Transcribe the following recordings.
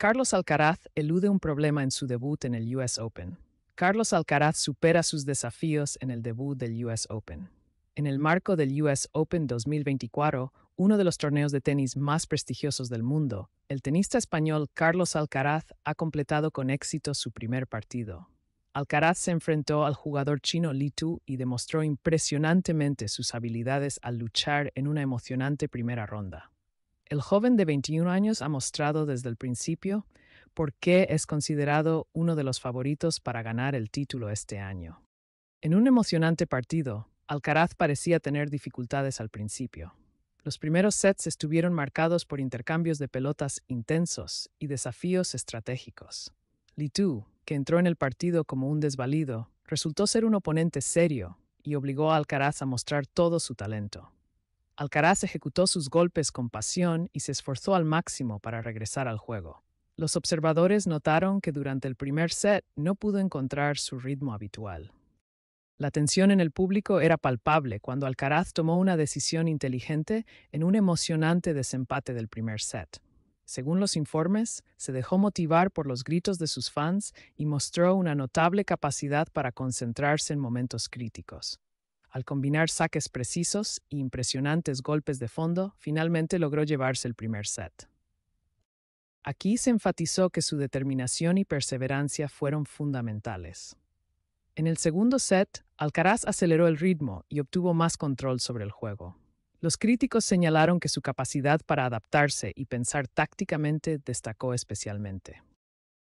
Carlos Alcaraz elude un problema en su debut en el US Open. Carlos Alcaraz supera sus desafíos en el debut del US Open. En el marco del US Open 2024, uno de los torneos de tenis más prestigiosos del mundo, el tenista español Carlos Alcaraz ha completado con éxito su primer partido. Alcaraz se enfrentó al jugador chino Li Tu y demostró impresionantemente sus habilidades al luchar en una emocionante primera ronda. El joven de 21 años ha mostrado desde el principio por qué es considerado uno de los favoritos para ganar el título este año. En un emocionante partido, Alcaraz parecía tener dificultades al principio. Los primeros sets estuvieron marcados por intercambios de pelotas intensos y desafíos estratégicos. Litu, que entró en el partido como un desvalido, resultó ser un oponente serio y obligó a Alcaraz a mostrar todo su talento. Alcaraz ejecutó sus golpes con pasión y se esforzó al máximo para regresar al juego. Los observadores notaron que durante el primer set no pudo encontrar su ritmo habitual. La tensión en el público era palpable cuando Alcaraz tomó una decisión inteligente en un emocionante desempate del primer set. Según los informes, se dejó motivar por los gritos de sus fans y mostró una notable capacidad para concentrarse en momentos críticos. Al combinar saques precisos y e impresionantes golpes de fondo, finalmente logró llevarse el primer set. Aquí se enfatizó que su determinación y perseverancia fueron fundamentales. En el segundo set, Alcaraz aceleró el ritmo y obtuvo más control sobre el juego. Los críticos señalaron que su capacidad para adaptarse y pensar tácticamente destacó especialmente.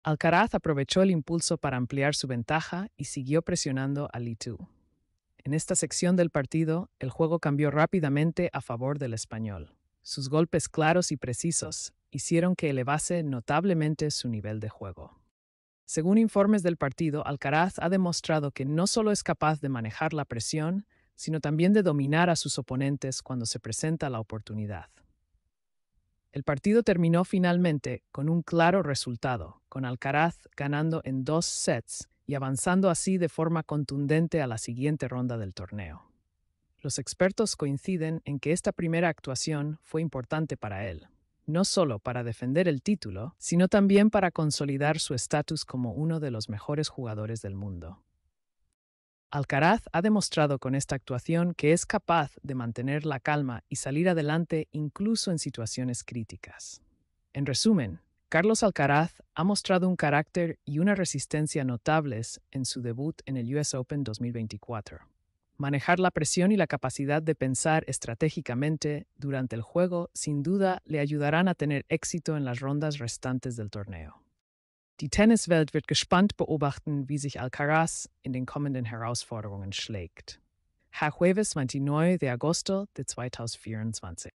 Alcaraz aprovechó el impulso para ampliar su ventaja y siguió presionando a Litu. En esta sección del partido, el juego cambió rápidamente a favor del español. Sus golpes claros y precisos hicieron que elevase notablemente su nivel de juego. Según informes del partido, Alcaraz ha demostrado que no solo es capaz de manejar la presión, sino también de dominar a sus oponentes cuando se presenta la oportunidad. El partido terminó finalmente con un claro resultado, con Alcaraz ganando en dos sets y avanzando así de forma contundente a la siguiente ronda del torneo. Los expertos coinciden en que esta primera actuación fue importante para él, no solo para defender el título, sino también para consolidar su estatus como uno de los mejores jugadores del mundo. Alcaraz ha demostrado con esta actuación que es capaz de mantener la calma y salir adelante incluso en situaciones críticas. En resumen, Carlos Alcaraz ha mostrado un carácter y una resistencia notables en su debut en el US Open 2024. Manejar la presión y la capacidad de pensar estratégicamente durante el juego sin duda le ayudarán a tener éxito en las rondas restantes del torneo. Die Tenniswelt wird gespannt beobachten, wie sich Alcaraz in den kommenden Herausforderungen schlägt. jueves 29 de agosto de 2024.